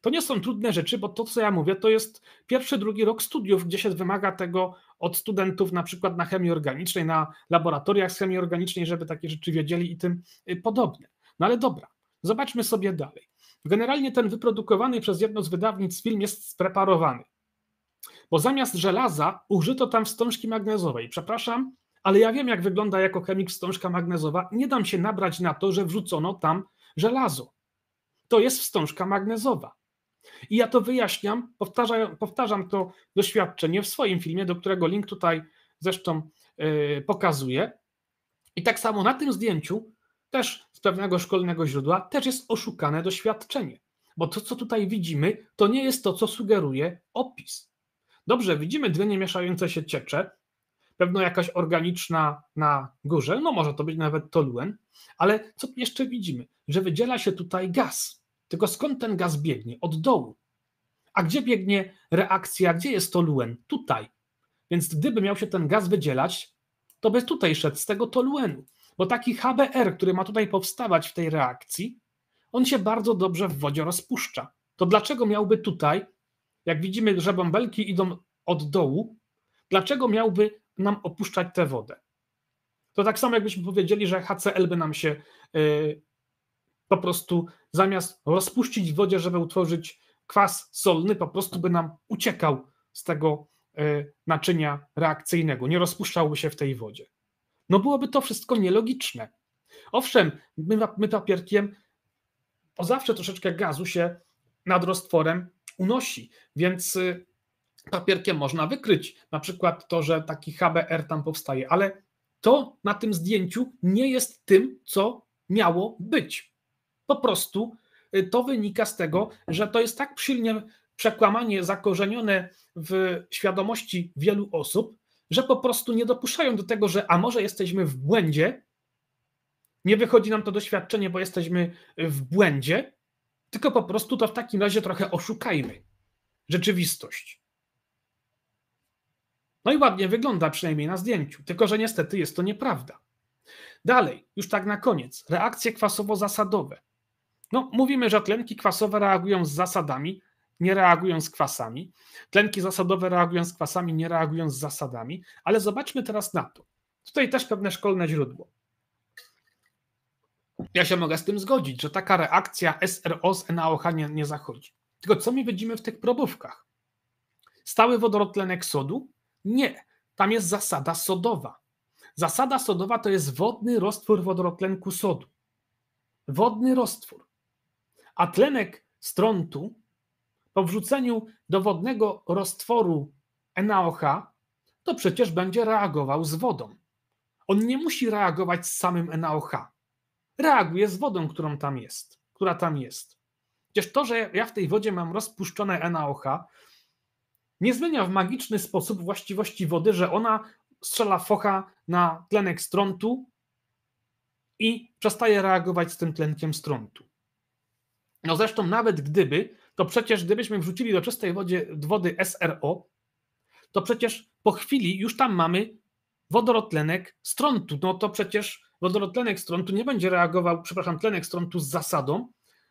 To nie są trudne rzeczy, bo to, co ja mówię, to jest pierwszy, drugi rok studiów, gdzie się wymaga tego od studentów, na przykład na chemii organicznej, na laboratoriach z chemii organicznej, żeby takie rzeczy wiedzieli i tym y, podobne. No ale dobra, zobaczmy sobie dalej. Generalnie ten wyprodukowany przez jedno z wydawnictw film jest spreparowany bo zamiast żelaza użyto tam wstążki magnezowej. Przepraszam, ale ja wiem, jak wygląda jako chemik wstążka magnezowa. Nie dam się nabrać na to, że wrzucono tam żelazo. To jest wstążka magnezowa. I ja to wyjaśniam, powtarzam, powtarzam to doświadczenie w swoim filmie, do którego link tutaj zresztą yy, pokazuję. I tak samo na tym zdjęciu, też z pewnego szkolnego źródła, też jest oszukane doświadczenie. Bo to, co tutaj widzimy, to nie jest to, co sugeruje opis. Dobrze, widzimy dwie niemieszające się ciecze, pewno jakaś organiczna na górze, no może to być nawet toluen, ale co jeszcze widzimy? Że wydziela się tutaj gaz. Tylko skąd ten gaz biegnie? Od dołu. A gdzie biegnie reakcja? Gdzie jest toluen? Tutaj. Więc gdyby miał się ten gaz wydzielać, to by tutaj szedł z tego toluenu. Bo taki HBr, który ma tutaj powstawać w tej reakcji, on się bardzo dobrze w wodzie rozpuszcza. To dlaczego miałby tutaj jak widzimy, że bąbelki idą od dołu, dlaczego miałby nam opuszczać tę wodę? To tak samo jakbyśmy powiedzieli, że HCl by nam się y, po prostu zamiast rozpuścić w wodzie, żeby utworzyć kwas solny, po prostu by nam uciekał z tego y, naczynia reakcyjnego, nie rozpuszczałby się w tej wodzie. No byłoby to wszystko nielogiczne. Owszem, my, my papierkiem o zawsze troszeczkę gazu się nad roztworem unosi, więc y, papierkiem można wykryć na przykład to, że taki HBR tam powstaje, ale to na tym zdjęciu nie jest tym, co miało być. Po prostu y, to wynika z tego, że to jest tak silnie przekłamanie zakorzenione w świadomości wielu osób, że po prostu nie dopuszczają do tego, że a może jesteśmy w błędzie, nie wychodzi nam to doświadczenie, bo jesteśmy w błędzie, tylko po prostu to w takim razie trochę oszukajmy rzeczywistość. No i ładnie wygląda, przynajmniej na zdjęciu, tylko że niestety jest to nieprawda. Dalej, już tak na koniec, reakcje kwasowo-zasadowe. No, mówimy, że tlenki kwasowe reagują z zasadami, nie reagują z kwasami. Tlenki zasadowe reagują z kwasami, nie reagują z zasadami. Ale zobaczmy teraz na to. Tutaj też pewne szkolne źródło. Ja się mogę z tym zgodzić, że taka reakcja SRO z NaOH nie, nie zachodzi. Tylko co my widzimy w tych probówkach? Stały wodorotlenek sodu? Nie. Tam jest zasada sodowa. Zasada sodowa to jest wodny roztwór wodorotlenku sodu. Wodny roztwór. A tlenek strontu po wrzuceniu do wodnego roztworu NaOH to przecież będzie reagował z wodą. On nie musi reagować z samym NaOH reaguje z wodą, którą tam jest, która tam jest. Przecież to, że ja w tej wodzie mam rozpuszczone NaOH, nie zmienia w magiczny sposób właściwości wody, że ona strzela focha na tlenek strontu i przestaje reagować z tym tlenkiem strontu. No zresztą nawet gdyby, to przecież gdybyśmy wrzucili do czystej wody wody SRO, to przecież po chwili już tam mamy wodorotlenek strontu. No to przecież wodorotlenek stron tu nie będzie reagował, przepraszam, tlenek stron tu z zasadą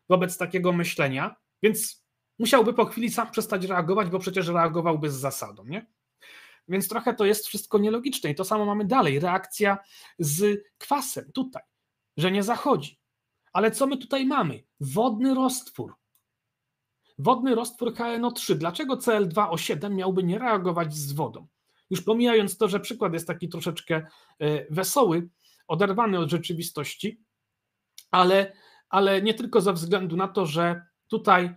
wobec takiego myślenia, więc musiałby po chwili sam przestać reagować, bo przecież reagowałby z zasadą, nie? Więc trochę to jest wszystko nielogiczne i to samo mamy dalej. Reakcja z kwasem tutaj, że nie zachodzi. Ale co my tutaj mamy? Wodny roztwór. Wodny roztwór KNO3. Dlaczego Cl2O7 miałby nie reagować z wodą? Już pomijając to, że przykład jest taki troszeczkę e, wesoły, oderwany od rzeczywistości, ale, ale nie tylko ze względu na to, że tutaj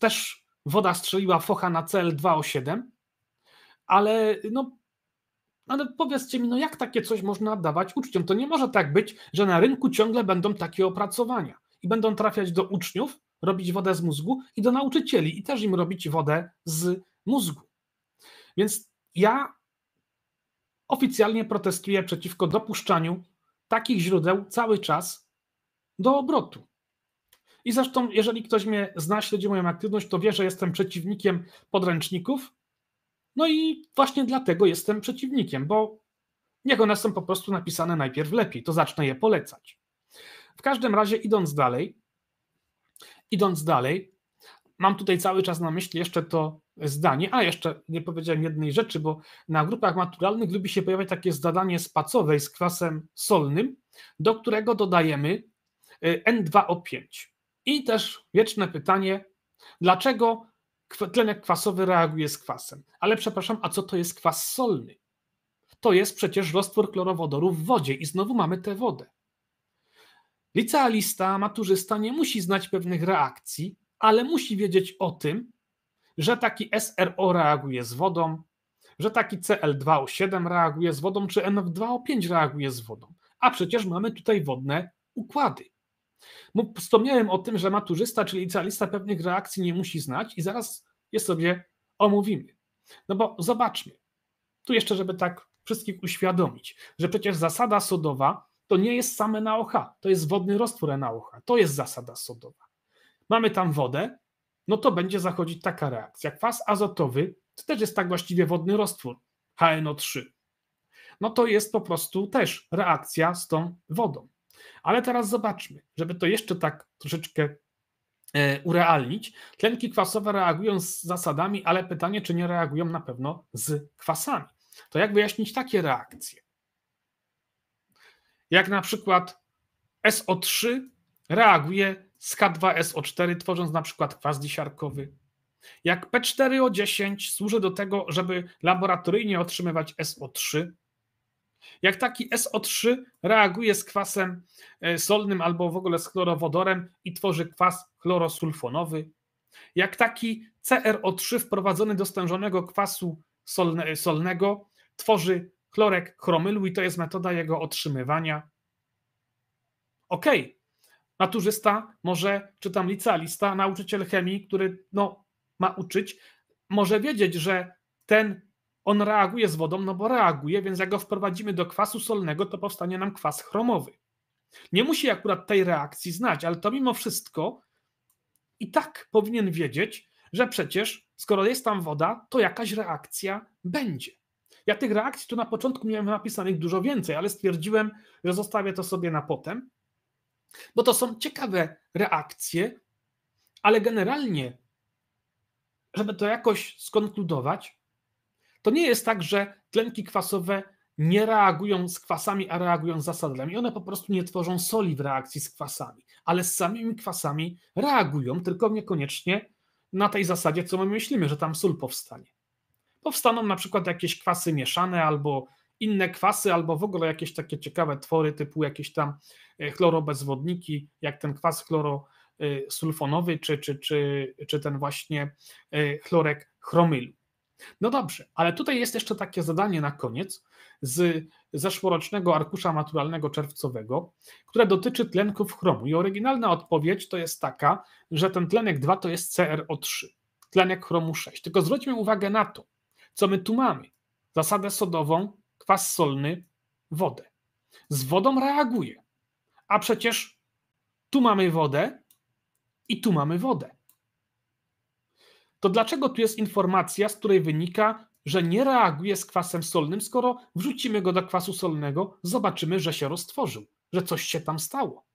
też woda strzeliła focha na cel 207, ale no ale powiedzcie mi, no jak takie coś można dawać uczniom? To nie może tak być, że na rynku ciągle będą takie opracowania i będą trafiać do uczniów, robić wodę z mózgu i do nauczycieli i też im robić wodę z mózgu. Więc ja oficjalnie protestuje przeciwko dopuszczaniu takich źródeł cały czas do obrotu. I zresztą, jeżeli ktoś mnie zna, śledzi moją aktywność, to wie, że jestem przeciwnikiem podręczników. No i właśnie dlatego jestem przeciwnikiem, bo niech one są po prostu napisane najpierw lepiej, to zacznę je polecać. W każdym razie, idąc dalej, idąc dalej, mam tutaj cały czas na myśli jeszcze to zdanie. A jeszcze nie powiedziałem jednej rzeczy, bo na grupach maturalnych lubi się pojawiać takie zadanie spacowej z kwasem solnym, do którego dodajemy y, N2O5. I też wieczne pytanie, dlaczego tlenek kwasowy reaguje z kwasem? Ale przepraszam, a co to jest kwas solny? To jest przecież roztwór chlorowodoru w wodzie i znowu mamy tę wodę. Licealista, maturzysta nie musi znać pewnych reakcji, ale musi wiedzieć o tym, że taki SRO reaguje z wodą, że taki CL2O7 reaguje z wodą, czy NO2O5 reaguje z wodą. A przecież mamy tutaj wodne układy. No, wspomniałem o tym, że maturzysta, czyli licealista pewnych reakcji nie musi znać i zaraz je sobie omówimy. No bo zobaczmy, tu jeszcze, żeby tak wszystkich uświadomić, że przecież zasada sodowa to nie jest same NaOH, to jest wodny roztwór NaOH, to jest zasada sodowa. Mamy tam wodę, no to będzie zachodzić taka reakcja. Kwas azotowy to też jest tak właściwie wodny roztwór HNO3. No to jest po prostu też reakcja z tą wodą. Ale teraz zobaczmy, żeby to jeszcze tak troszeczkę e, urealnić. Tlenki kwasowe reagują z zasadami, ale pytanie, czy nie reagują na pewno z kwasami. To jak wyjaśnić takie reakcje? Jak na przykład SO3 reaguje z K2SO4, tworząc na przykład kwas disiarkowy. Jak P4O10 służy do tego, żeby laboratoryjnie otrzymywać SO3. Jak taki SO3 reaguje z kwasem e, solnym albo w ogóle z chlorowodorem i tworzy kwas chlorosulfonowy. Jak taki CRO3 wprowadzony do stężonego kwasu solne, e, solnego tworzy chlorek chromylu i to jest metoda jego otrzymywania. Okej, okay. Maturzysta może, czy tam licealista, nauczyciel chemii, który no, ma uczyć, może wiedzieć, że ten on reaguje z wodą, no bo reaguje, więc jak go wprowadzimy do kwasu solnego, to powstanie nam kwas chromowy. Nie musi akurat tej reakcji znać, ale to mimo wszystko i tak powinien wiedzieć, że przecież skoro jest tam woda, to jakaś reakcja będzie. Ja tych reakcji tu na początku miałem napisanych dużo więcej, ale stwierdziłem, że zostawię to sobie na potem, bo to są ciekawe reakcje, ale generalnie, żeby to jakoś skonkludować, to nie jest tak, że tlenki kwasowe nie reagują z kwasami, a reagują z zasadami. One po prostu nie tworzą soli w reakcji z kwasami, ale z samymi kwasami reagują, tylko niekoniecznie na tej zasadzie, co my myślimy, że tam sól powstanie. Powstaną na przykład jakieś kwasy mieszane albo inne kwasy albo w ogóle jakieś takie ciekawe twory typu jakieś tam e, chlorobezwodniki, jak ten kwas chlorosulfonowy czy, czy, czy, czy ten właśnie e, chlorek chromylu. No dobrze, ale tutaj jest jeszcze takie zadanie na koniec z zeszłorocznego arkusza maturalnego czerwcowego, które dotyczy tlenków chromu. I oryginalna odpowiedź to jest taka, że ten tlenek 2 to jest CRO3, tlenek chromu 6. Tylko zwróćmy uwagę na to, co my tu mamy. Zasadę sodową kwas solny wodę. Z wodą reaguje. A przecież tu mamy wodę i tu mamy wodę. To dlaczego tu jest informacja, z której wynika, że nie reaguje z kwasem solnym, skoro wrzucimy go do kwasu solnego, zobaczymy, że się roztworzył, że coś się tam stało.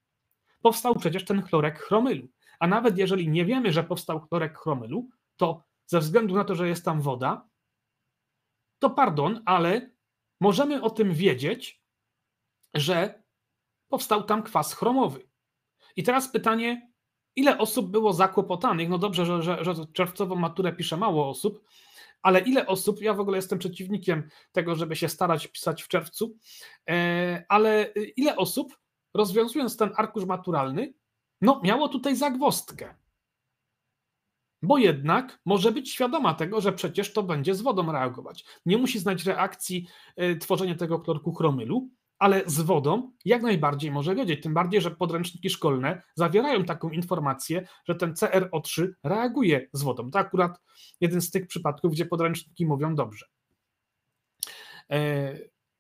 Powstał przecież ten chlorek chromylu. A nawet jeżeli nie wiemy, że powstał chlorek chromylu, to ze względu na to, że jest tam woda, to pardon, ale możemy o tym wiedzieć, że powstał tam kwas chromowy. I teraz pytanie, ile osób było zakłopotanych? No dobrze, że, że, że czerwcową maturę pisze mało osób, ale ile osób, ja w ogóle jestem przeciwnikiem tego, żeby się starać pisać w czerwcu, e, ale ile osób rozwiązując ten arkusz maturalny, no miało tutaj zagwostkę bo jednak może być świadoma tego, że przecież to będzie z wodą reagować. Nie musi znać reakcji y, tworzenia tego klorku chromylu, ale z wodą jak najbardziej może wiedzieć. Tym bardziej, że podręczniki szkolne zawierają taką informację, że ten CRO3 reaguje z wodą. To akurat jeden z tych przypadków, gdzie podręczniki mówią dobrze. E,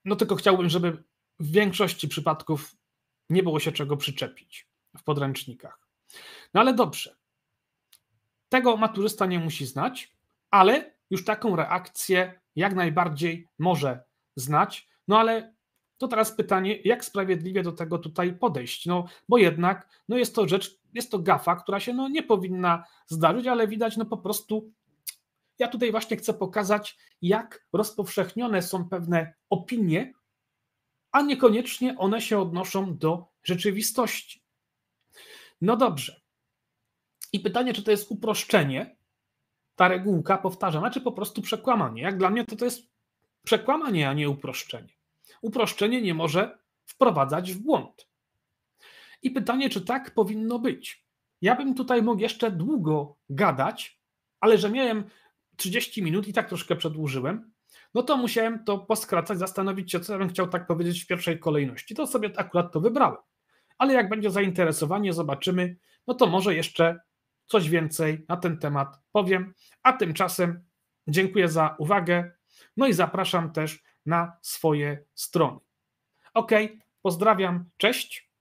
no tylko chciałbym, żeby w większości przypadków nie było się czego przyczepić w podręcznikach. No ale dobrze. Tego maturzysta nie musi znać, ale już taką reakcję jak najbardziej może znać. No ale to teraz pytanie, jak sprawiedliwie do tego tutaj podejść? No bo jednak no jest to rzecz, jest to gafa, która się no, nie powinna zdarzyć, ale widać no po prostu ja tutaj właśnie chcę pokazać, jak rozpowszechnione są pewne opinie, a niekoniecznie one się odnoszą do rzeczywistości. No dobrze. I pytanie, czy to jest uproszczenie, ta regułka powtarzana, czy po prostu przekłamanie. Jak dla mnie to to jest przekłamanie, a nie uproszczenie. Uproszczenie nie może wprowadzać w błąd. I pytanie, czy tak powinno być. Ja bym tutaj mógł jeszcze długo gadać, ale że miałem 30 minut i tak troszkę przedłużyłem, no to musiałem to poskracać, zastanowić się, co bym chciał tak powiedzieć w pierwszej kolejności. To sobie akurat to wybrałem. Ale jak będzie zainteresowanie, zobaczymy, no to może jeszcze coś więcej na ten temat powiem. A tymczasem dziękuję za uwagę. No i zapraszam też na swoje strony. Ok, pozdrawiam, cześć.